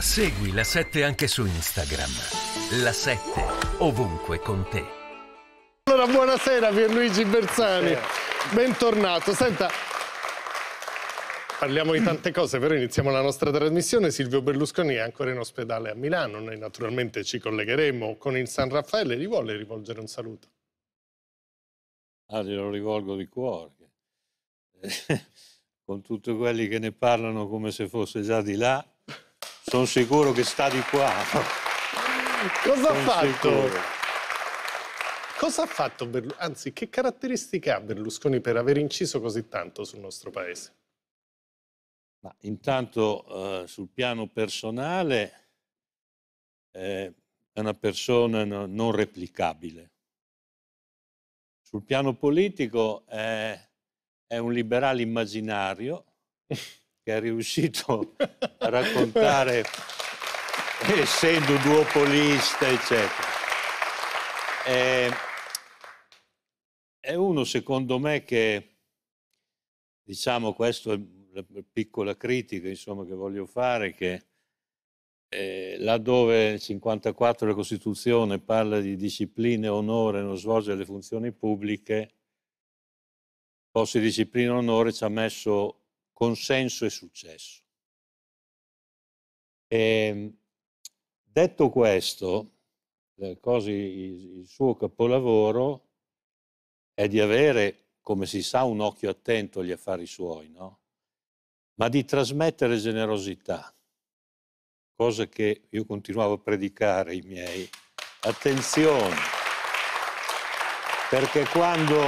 Segui la 7 anche su Instagram. La 7 ovunque con te. Allora, buonasera Pierluigi Bersani. Bentornato. Senta, parliamo di tante cose, però iniziamo la nostra trasmissione. Silvio Berlusconi è ancora in ospedale a Milano. Noi naturalmente ci collegheremo con il San Raffaele. Gli vuole rivolgere un saluto? Ah, glielo rivolgo di cuore. con tutti quelli che ne parlano come se fosse già di là sono sicuro che sta di qua. Cosa Son ha fatto? Sicuro. Cosa ha fatto Berlusconi? Anzi, che caratteristiche ha Berlusconi per aver inciso così tanto sul nostro paese? Ma intanto eh, sul piano personale eh, è una persona non replicabile. Sul piano politico è, è un liberale immaginario che è riuscito a raccontare eh, essendo duopolista, eccetera. È, ehm, è uno, secondo me, che, diciamo, questa è la piccola critica insomma, che voglio fare, che eh, laddove 54 la Costituzione parla di disciplina e onore nello svolgere le funzioni pubbliche, posto disciplina e onore ci ha messo consenso e successo. E, ehm, detto questo, cose, eh, il suo capolavoro è di avere, come si sa, un occhio attento agli affari suoi, no? ma di trasmettere generosità, cosa che io continuavo a predicare ai miei. Attenzione, perché quando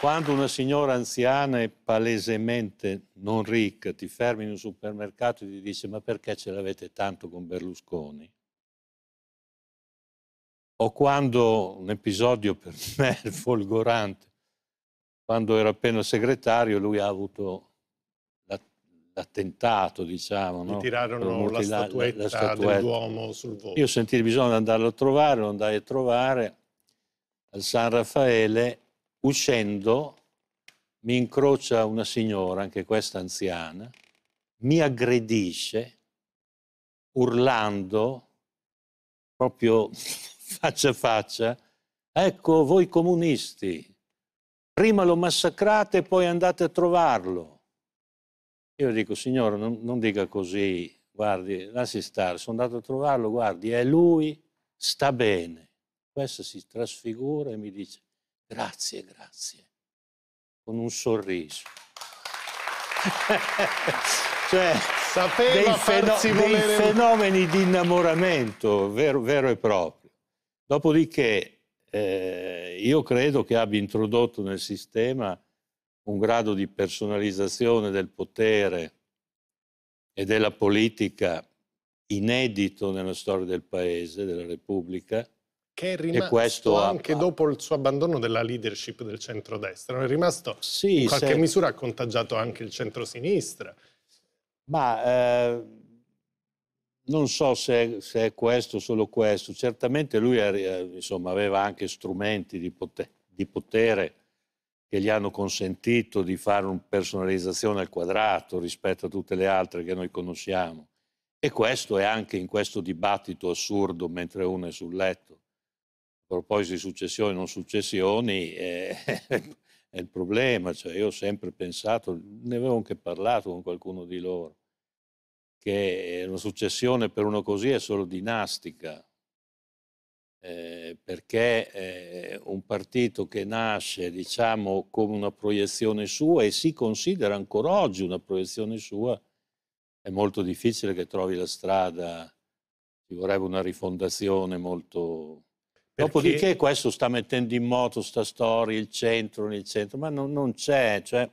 quando una signora anziana e palesemente non ricca ti ferma in un supermercato e ti dice ma perché ce l'avete tanto con Berlusconi? O quando un episodio per me folgorante, quando ero appena segretario lui ha avuto l'attentato, diciamo. no? tirarono la statuetta, la, statuetta dell'uomo sul volto. Io sentii il bisogno di andarlo a trovare, lo andai a trovare al San Raffaele Uscendo mi incrocia una signora, anche questa anziana, mi aggredisce urlando proprio faccia a faccia, ecco voi comunisti, prima lo massacrate e poi andate a trovarlo. Io dico, signore, non, non dica così, guardi, lasci stare, sono andato a trovarlo, guardi, è lui, sta bene. Questa si trasfigura e mi dice, Grazie, grazie. Con un sorriso. cioè, Sapeva dei, volere... dei fenomeni di innamoramento vero, vero e proprio. Dopodiché eh, io credo che abbia introdotto nel sistema un grado di personalizzazione del potere e della politica inedito nella storia del Paese, della Repubblica, che è rimasto anche dopo il suo abbandono della leadership del centrodestra, è rimasto sì, in qualche se... misura ha contagiato anche il centrosinistra. Ma eh, non so se, se, è questo o solo questo, certamente lui era, eh, insomma, aveva anche strumenti di, poter, di potere che gli hanno consentito di fare una personalizzazione al quadrato rispetto a tutte le altre che noi conosciamo. E questo è anche in questo dibattito assurdo mentre uno è sul letto proposito di successioni e non successioni, eh, è il problema. Cioè, io ho sempre pensato, ne avevo anche parlato con qualcuno di loro, che eh, una successione per uno così è solo dinastica, eh, perché eh, un partito che nasce, diciamo, come una proiezione sua e si considera ancora oggi una proiezione sua, è molto difficile che trovi la strada, ci vorrebbe una rifondazione molto Dopodiché questo sta mettendo in moto sta storia, il centro nel centro, ma non, non c'è, cioè,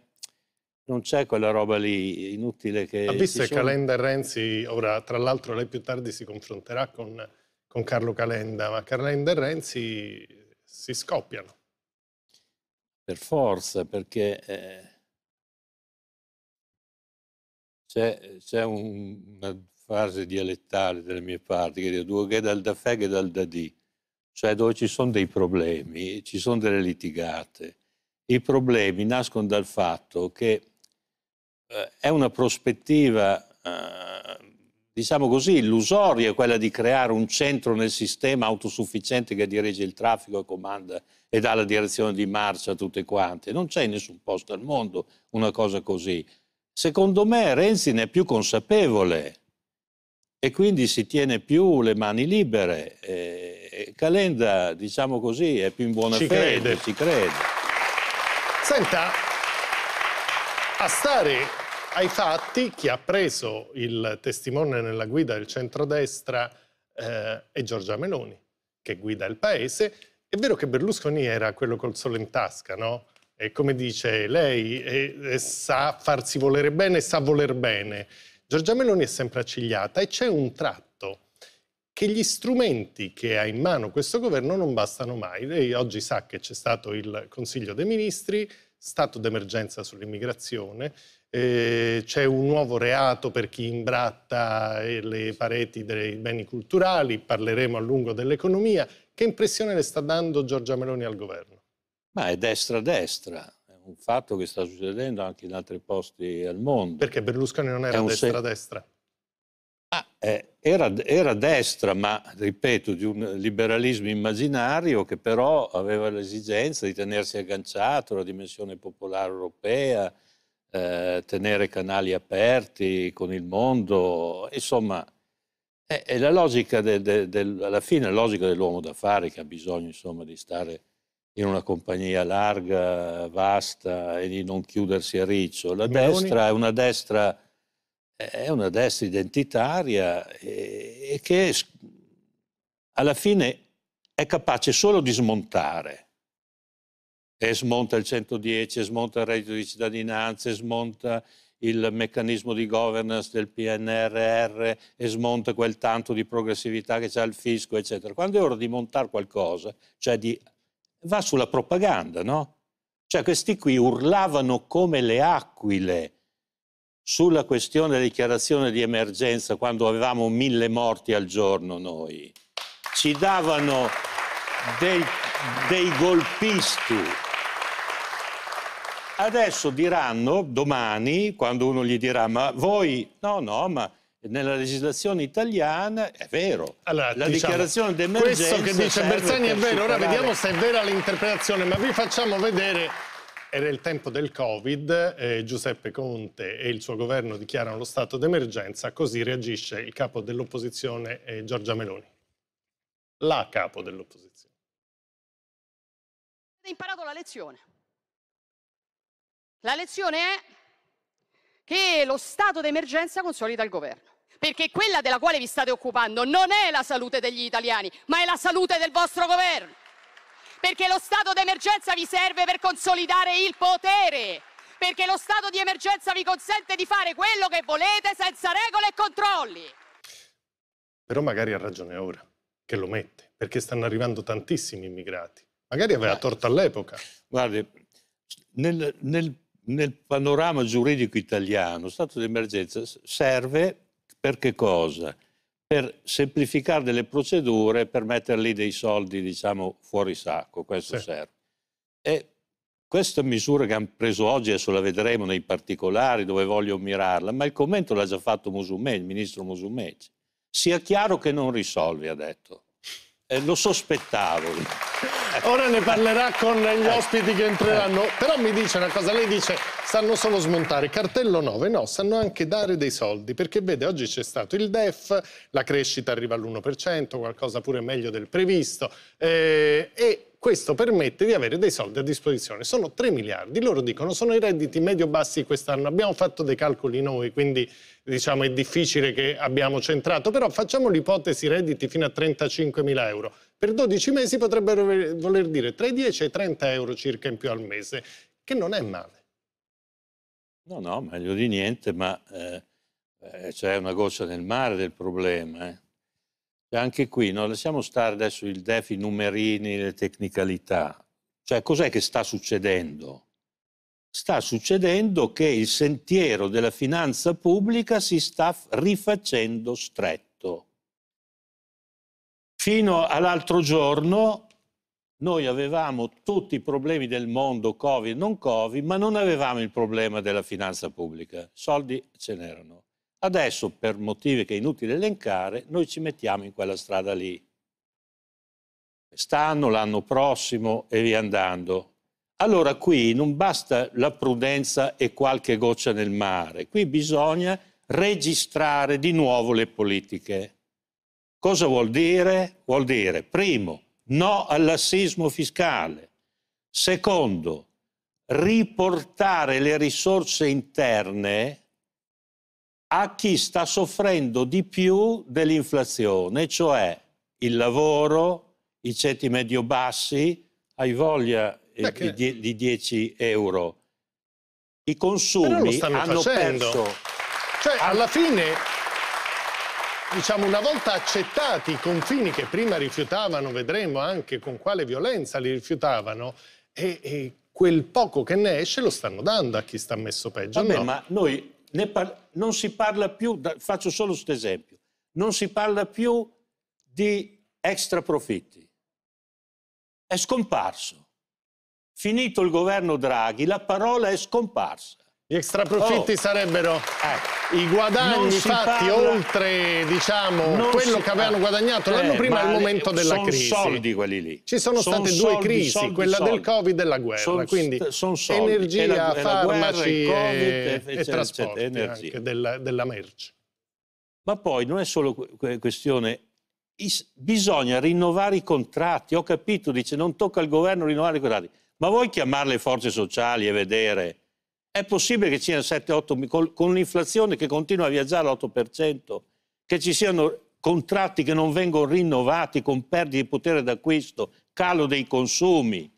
non c'è quella roba lì, inutile che... Ha visto che sono... Calenda e Renzi, ora tra l'altro lei più tardi si confronterà con, con Carlo Calenda, ma Calenda e Renzi si scoppiano. Per forza, perché... Eh c'è, un, una frase dialettale delle mie parti che dice due che dal da fe che dal da di cioè dove ci sono dei problemi, ci sono delle litigate. I problemi nascono dal fatto che eh, è una prospettiva, eh, diciamo così, illusoria quella di creare un centro nel sistema autosufficiente che dirige il traffico e comanda e dà la direzione di marcia a tutte quante. Non c'è in nessun posto al mondo una cosa così. Secondo me Renzi ne è più consapevole e quindi si tiene più le mani libere. Eh, eh, Calenda, diciamo così, è più in buona ci fede, crede. ci crede. Senta, a stare ai fatti, chi ha preso il testimone nella guida del centrodestra eh, è Giorgia Meloni, che guida il paese. È vero che Berlusconi era quello col sole in tasca, no? E come dice lei, e, e sa farsi volere bene e sa voler bene. Giorgia Meloni è sempre accigliata e c'è un tratto che gli strumenti che ha in mano questo governo non bastano mai. Lei oggi sa che c'è stato il Consiglio dei Ministri, stato d'emergenza sull'immigrazione, eh, c'è un nuovo reato per chi imbratta eh, le pareti dei beni culturali, parleremo a lungo dell'economia. Che impressione le sta dando Giorgia Meloni al governo? Ma è destra-destra, è un fatto che sta succedendo anche in altri posti al mondo. Perché Berlusconi non era destra-destra? Ah, eh, era, era, destra, ma ripeto, di un liberalismo immaginario che però aveva l'esigenza di tenersi agganciato alla dimensione popolare europea, eh, tenere canali aperti con il mondo, insomma, è, è la logica, del, del, del, alla fine, è la logica dell'uomo d'affari che ha bisogno insomma, di stare in una compagnia larga, vasta e di non chiudersi a riccio. La Meloni. destra è una destra è una destra identitaria e, e che alla fine è capace solo di smontare. E smonta il 110, smonta il reddito di cittadinanza, smonta il meccanismo di governance del PNRR e smonta quel tanto di progressività che c'è il fisco, eccetera. Quando è ora di montare qualcosa, cioè di... va sulla propaganda, no? Cioè questi qui urlavano come le aquile sulla questione della dichiarazione di emergenza quando avevamo mille morti al giorno noi. Ci davano dei, dei golpisti. Adesso diranno, domani, quando uno gli dirà, ma voi, no, no, ma nella legislazione italiana è vero. Allora, la diciamo, dichiarazione d'emergenza... Questo che dice Bersani è vero, superare. ora vediamo se è vera l'interpretazione, ma vi facciamo vedere era il tempo del Covid, eh, Giuseppe Conte e il suo governo dichiarano lo stato d'emergenza, così reagisce il capo dell'opposizione eh, Giorgia Meloni. La capo dell'opposizione. Avete imparato la lezione. La lezione è che lo stato d'emergenza consolida il governo. Perché quella della quale vi state occupando non è la salute degli italiani, ma è la salute del vostro governo perché lo stato d'emergenza vi serve per consolidare il potere, perché lo stato di emergenza vi consente di fare quello che volete senza regole e controlli. Però magari ha ragione ora, che lo mette, perché stanno arrivando tantissimi immigrati. Magari aveva Beh, torto all'epoca. Guardi, nel, nel, nel panorama giuridico italiano, lo stato d'emergenza serve per che cosa? per semplificare delle procedure per metterli dei soldi, diciamo, fuori sacco. Questo sì. serve. E questa misura che hanno preso oggi, adesso la vedremo nei particolari dove voglio mirarla, ma il commento l'ha già fatto Musumeci, il ministro Musumeci. Sia chiaro che non risolvi, ha detto. Eh, lo sospettavo. Ora ne parlerà con gli eh. ospiti che entreranno, eh. però mi dice una cosa, lei dice sanno solo smontare. Cartello 9 no, sanno anche dare dei soldi, perché vede, oggi c'è stato il DEF, la crescita arriva all'1%, qualcosa pure meglio del previsto, eh, e questo permette di avere dei soldi a disposizione. Sono 3 miliardi, loro dicono sono i redditi medio-bassi quest'anno, abbiamo fatto dei calcoli noi, quindi diciamo è difficile che abbiamo centrato, però facciamo l'ipotesi redditi fino a 35 mila euro. Per 12 mesi potrebbero voler dire tra i 10 e i 30 euro circa in più al mese, che non è male. No, no, meglio di niente, ma eh, eh, c'è una goccia nel mare del problema. Eh. Cioè anche qui, non lasciamo stare adesso il DEF, i numerini, le tecnicalità. Cioè, cos'è che sta succedendo? Sta succedendo che il sentiero della finanza pubblica si sta rifacendo stretto. Fino all'altro giorno noi avevamo tutti i problemi del mondo, Covid, non Covid, ma non avevamo il problema della finanza pubblica. Soldi ce n'erano. Adesso, per motivi che è inutile elencare, noi ci mettiamo in quella strada lì. Quest'anno, l'anno prossimo e via andando. Allora qui non basta la prudenza e qualche goccia nel mare, qui bisogna registrare di nuovo le politiche. Cosa vuol dire? Vuol dire, primo, no al lassismo fiscale. Secondo, riportare le risorse interne a chi sta soffrendo di più dell'inflazione, cioè il lavoro, i ceti medio-bassi, hai voglia eh, Beh, di, che... di 10 euro. I consumi hanno facendo. perso... Cioè, alla fine diciamo, una volta accettati i confini che prima rifiutavano, vedremo anche con quale violenza li rifiutavano, e, e quel poco che ne esce lo stanno dando a chi sta messo peggio. Vabbè, no? ma noi non si parla più, faccio solo questo esempio, non si parla più di extra profitti. È scomparso. Finito il governo Draghi, la parola è scomparsa. Gli extraprofitti oh. sarebbero eh, i guadagni fatti parla, oltre diciamo, quello che avevano guadagnato eh, l'anno prima al momento della son crisi. Sono soldi quelli lì. Ci sono son state soldi, due crisi, soldi, quella soldi. del Covid e la guerra. Son, quindi energia, e la, farmaci e, e, COVID, e, e cioè, trasporti cioè, anche della, della merce. Ma poi non è solo questione bisogna rinnovare i contratti. Ho capito, dice non tocca al governo rinnovare i contratti. Ma vuoi chiamare le forze sociali e vedere è possibile che ci siano 7-8 con, con l'inflazione che continua a viaggiare all'8%, che ci siano contratti che non vengono rinnovati con perdita di potere d'acquisto, calo dei consumi.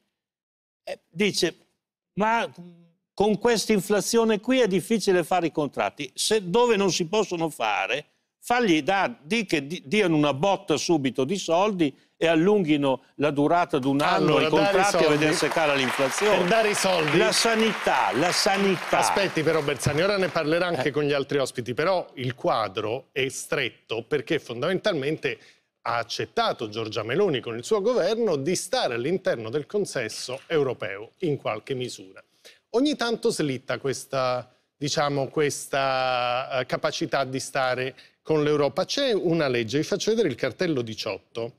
Eh, dice, ma con questa inflazione qui è difficile fare i contratti. Se, dove non si possono fare, fagli da, di che di, diano una botta subito di soldi e allunghino la durata di un anno allora, i contratti i a vedere seccare l'inflazione. Per dare i soldi. La sanità, la sanità. Aspetti però Bersani, ora ne parlerà anche eh. con gli altri ospiti, però il quadro è stretto perché fondamentalmente ha accettato Giorgia Meloni con il suo governo di stare all'interno del consesso europeo in qualche misura. Ogni tanto slitta questa, diciamo, questa eh, capacità di stare con l'Europa. C'è una legge, vi faccio vedere il cartello 18.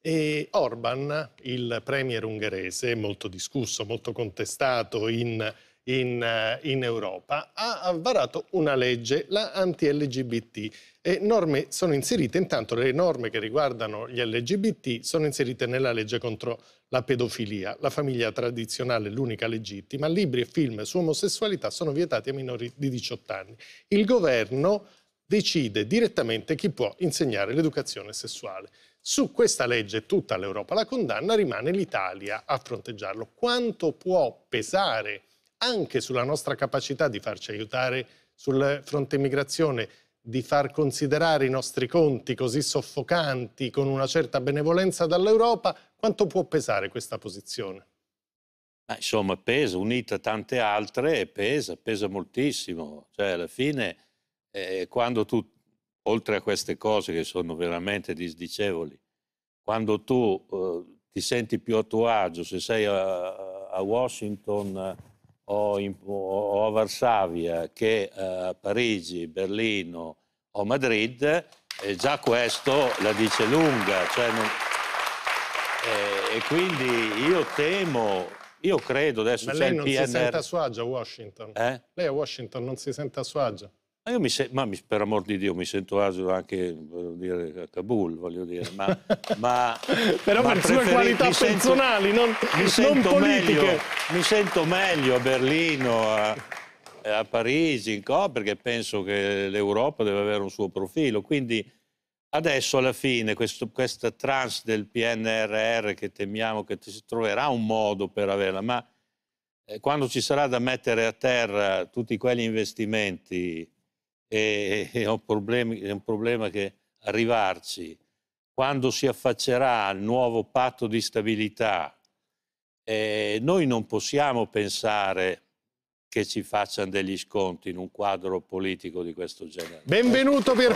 E Orban, il premier ungherese, molto discusso, molto contestato in, in, eh, in Europa, ha varato una legge, la anti-LGBT. E norme sono inserite, intanto le norme che riguardano gli LGBT sono inserite nella legge contro la pedofilia. La famiglia tradizionale è l'unica legittima. Libri e film su omosessualità sono vietati ai minori di 18 anni. Il governo decide direttamente chi può insegnare l'educazione sessuale. Su questa legge tutta l'Europa la condanna, rimane l'Italia a fronteggiarlo. Quanto può pesare anche sulla nostra capacità di farci aiutare sul fronte immigrazione, di far considerare i nostri conti così soffocanti con una certa benevolenza dall'Europa, quanto può pesare questa posizione? Ma insomma, pesa, unita a tante altre, pesa, pesa moltissimo. Cioè, alla fine eh, quando tu, oltre a queste cose che sono veramente disdicevoli, quando tu eh, ti senti più a tuo agio, se sei a, a Washington eh, o, in, o, a Varsavia che eh, a Parigi, Berlino o Madrid, eh, già questo la dice lunga. Cioè non... Eh, e quindi io temo io credo adesso. Ma lei non PNR... si sente a suo agio a Washington? Eh? Lei a Washington non si sente a suo agio? Ah, io mi, se, ma mi, per amor di Dio mi sento agio anche dire, a Kabul, voglio dire, ma... ma Però ma per sue qualità mi personali, sento, non, mi sento non politiche. Meglio, mi sento meglio a Berlino, a, a Parigi, in Co, perché penso che l'Europa deve avere un suo profilo. Quindi adesso alla fine questo, questa trans del PNRR che temiamo che si troverà un modo per averla, ma eh, quando ci sarà da mettere a terra tutti quegli investimenti e, e ho problemi, è un problema che arrivarci quando si affaccerà al nuovo patto di stabilità, eh, noi non possiamo pensare che ci facciano degli sconti in un quadro politico di questo genere. Benvenuto Pier